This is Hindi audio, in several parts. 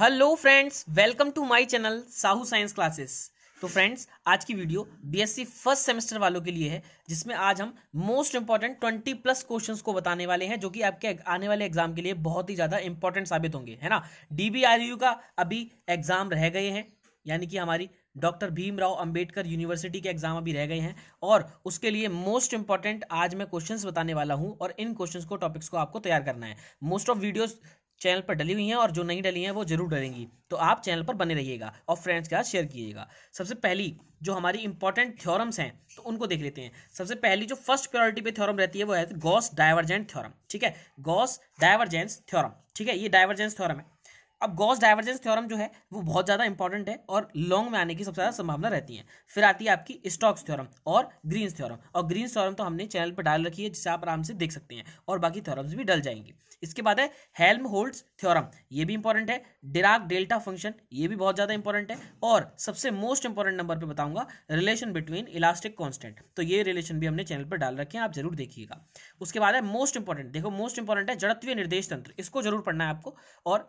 hello friends welcome to my channel Sahu science classes तो फ्रेंड्स आज की वीडियो बीएससी फर्स्ट सेमेस्टर वालों के लिए है जिसमें आज हम most important twenty plus questions को बताने वाले हैं जो कि आपके आने वाले एग्जाम के लिए बहुत ही ज़्यादा इंपॉर्टेंट साबित होंगे है ना डीबीआरयू का अभी एग्जाम रह गए हैं यानी कि हमारी डॉक्टर भीमराव अंबेडकर यूनिवर्सिटी के एग्जाम अभी रह गए हैं और उसके लिए मोस्ट इंपॉर्टेंट आज मैं क्वेश्चंस बताने वाला हूं और इन क्वेश्चंस को टॉपिक्स को आपको तैयार करना है मोस्ट ऑफ वीडियोस चैनल पर डली हुई हैं और जो नहीं डली हैं वो जरूर डलेंगी तो आप चैनल पर बने रहिएगा और फ्रेंड्स के साथ शेयर कीजिएगा सबसे पहली जो हमारी इंपॉर्टेंट थ्योरम्स हैं तो उनको देख लेते हैं सबसे पहली जो फर्स्ट प्योरिटी पे थ्योरम रहती है वो है गॉस डाइवर्जेंट थ्योरम ठीक है गॉस डाइवर्जेंस थ्योरम ठीक है ये डाइवर्जेंस थ्योरम है अब गॉस डाइवर्जेंस थ्योरम जो है वो बहुत ज़्यादा इंपॉर्टेंट है और लॉन्ग में आने की सबसे ज़्यादा संभावना रहती है फिर आती है आपकी स्टॉक्स थ्योरम और ग्रीन्स थ्योरम और ग्रीन्स थ्योरम तो हमने चैनल पर डाल रखी है जिसे आप आराम से देख सकते हैं और बाकी थ्योरम्स भी डल जाएंगी इसके बाद है हेल्म होल्ड्स थ्योरम ये भी इंपॉर्टेंट है डिराक डेल्टा फंक्शन ये भी बहुत ज़्यादा इंपॉर्टेंट है और सबसे मोस्ट इंपॉर्टेंट नंबर पर बताऊंगा रिलेशन बिटवीन इलास्टिक कॉन्स्टेंट तो ये रिलेशन भी हमने चैनल पर डाल रखे हैं आप जरूर देखिएगा उसके बाद है मोस्ट इंपॉर्टेंट देखो मोस्ट इंपॉर्टेंट है जड़त्वीय निर्देश तंत्र इसको जरूर पढ़ना है आपको और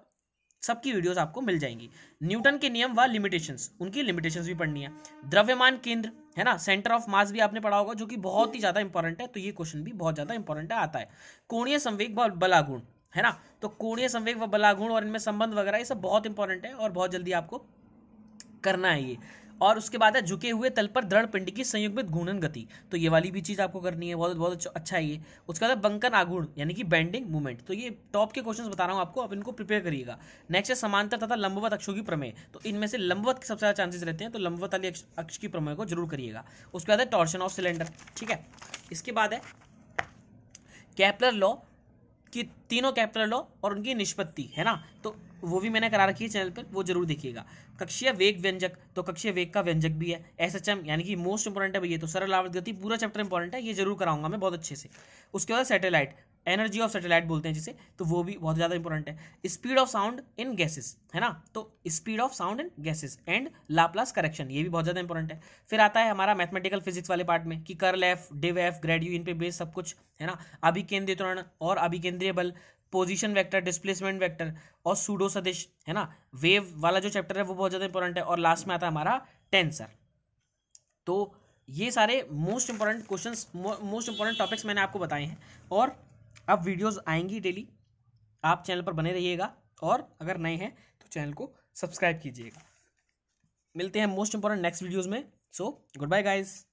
सबकी वीडियोस आपको मिल जाएंगी न्यूटन के नियम व लिमिटेशंस उनकी लिमिटेशंस भी पढ़नी है द्रव्यमान केंद्र है ना सेंटर ऑफ मास भी आपने पढ़ा होगा जो कि बहुत ही ज़्यादा इंपॉर्टेंट है तो ये क्वेश्चन भी बहुत ज़्यादा इंपॉर्टेंट आता है कोणीय संवेग व बलागुण है ना तो कोणीय संवेग व बलागुण और इनमें संबंध वगैरह ये सब बहुत इंपॉर्टेंट है और बहुत जल्दी आपको करना है ये और उसके बाद है झुके हुए तल पर दृढ़ पिंड की संयुक्त घूर्णन गति तो ये वाली भी चीज़ आपको करनी है बहुत बहुत अच्छा है ये उसके बाद बंकन आगुण यानी कि बैंडिंग मूवमेंट तो ये टॉप के क्वेश्चन बता रहा हूँ आपको आप इनको प्रिपेयर करिएगा नेक्स्ट है समांतर तथा लंबवत अक्षों की प्रमेय तो इनमें से लंबवत के सबसे ज़्यादा चांसेस रहते हैं तो लंबवत वाली अक्ष की प्रमेय को जरूर करिएगा उसके बाद है टॉर्शन ऑफ सिलेंडर ठीक है इसके बाद है कैपलर लॉ कि तीनों कैपिटल लॉ और उनकी निष्पत्ति है ना तो वो भी मैंने करा रखी है चैनल पर वो जरूर देखिएगा कक्षीय वेग व्यंजक तो कक्षीय वेग का व्यंजक भी है एस एच एम यानी कि मोस्ट इंपॉर्टेंट है भैया तो सरल आवर्त गति पूरा चैप्टर इंपॉर्टेंट है ये जरूर कराऊंगा मैं बहुत अच्छे से उसके बाद सैटेलाइट एनर्जी ऑफ सैटेलाइट बोलते हैं जिसे तो वो भी बहुत ज़्यादा इंपॉर्टेंट है speed of sound in gases है ना तो speed of sound in gases and Laplace correction ये भी बहुत ज़्यादा इंपॉर्टेंट है फिर आता है हमारा मैथमेटिकल फिजिक्स वाले पार्ट में कि curl F div F grad U इन पे बेस सब कुछ है ना अभिकेंद्रीय तरण और अभिकेंद्रीय बल पोजिशन वैक्टर डिस्प्लेसमेंट वैक्टर और सूडो सदेश है ना वेव वाला जो चैप्टर है वो बहुत ज़्यादा इंपॉर्टेंट है और लास्ट में आता है हमारा टेंसर तो ये सारे most important questions most important topics मैंने आपको बताए हैं और अब वीडियोस आएंगी डेली आप चैनल पर बने रहिएगा और अगर नए हैं तो चैनल को सब्सक्राइब कीजिएगा मिलते हैं मोस्ट इंपॉर्टेंट नेक्स्ट वीडियोज़ में सो गुड बाय गाइज़